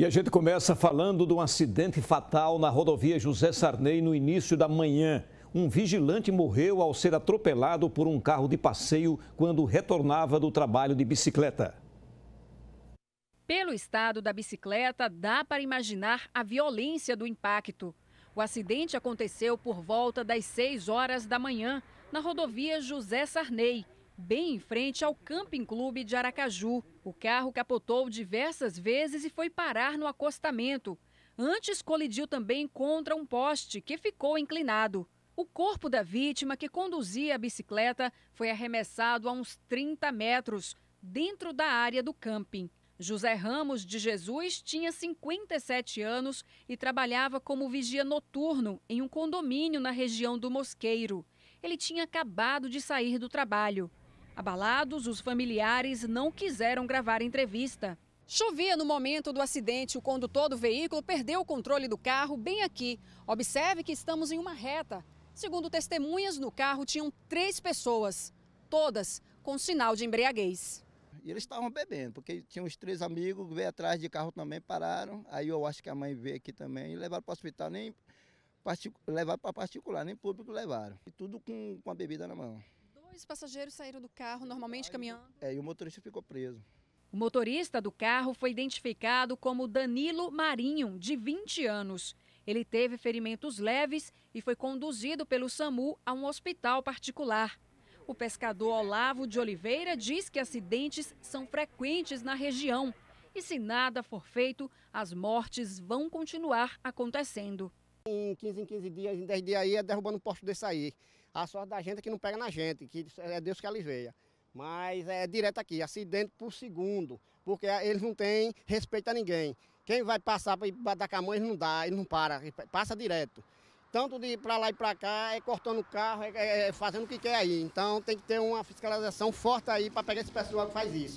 E a gente começa falando de um acidente fatal na rodovia José Sarney no início da manhã. Um vigilante morreu ao ser atropelado por um carro de passeio quando retornava do trabalho de bicicleta. Pelo estado da bicicleta, dá para imaginar a violência do impacto. O acidente aconteceu por volta das 6 horas da manhã na rodovia José Sarney, bem em frente ao Camping Clube de Aracaju. O carro capotou diversas vezes e foi parar no acostamento. Antes colidiu também contra um poste que ficou inclinado. O corpo da vítima, que conduzia a bicicleta, foi arremessado a uns 30 metros, dentro da área do camping. José Ramos de Jesus tinha 57 anos e trabalhava como vigia noturno em um condomínio na região do Mosqueiro. Ele tinha acabado de sair do trabalho. Abalados, os familiares não quiseram gravar entrevista. Chovia no momento do acidente. O condutor do veículo perdeu o controle do carro bem aqui. Observe que estamos em uma reta. Segundo testemunhas, no carro tinham três pessoas, todas com sinal de embriaguez. E eles estavam bebendo, porque tinham uns três amigos, veio atrás de carro também, pararam. Aí eu acho que a mãe veio aqui também e levaram para o hospital, nem levaram para particular, nem público levaram. E tudo com, com a bebida na mão. Os passageiros saíram do carro normalmente caminhando? É, e o motorista ficou preso. O motorista do carro foi identificado como Danilo Marinho, de 20 anos. Ele teve ferimentos leves e foi conduzido pelo SAMU a um hospital particular. O pescador Olavo de Oliveira diz que acidentes são frequentes na região e se nada for feito, as mortes vão continuar acontecendo. Em 15 em 15 dias, em 10 dias aí, é derrubando o posto desse aí. A sorte da gente é que não pega na gente, que é Deus que aliveia. Mas é direto aqui, acidente por segundo, porque eles não têm respeito a ninguém. Quem vai passar para dar com a mão, ele não dá, ele não para, passa direto. Tanto de para lá e para cá, é cortando o carro, é, é, é fazendo o que quer aí. Então tem que ter uma fiscalização forte aí para pegar esse pessoal que faz isso.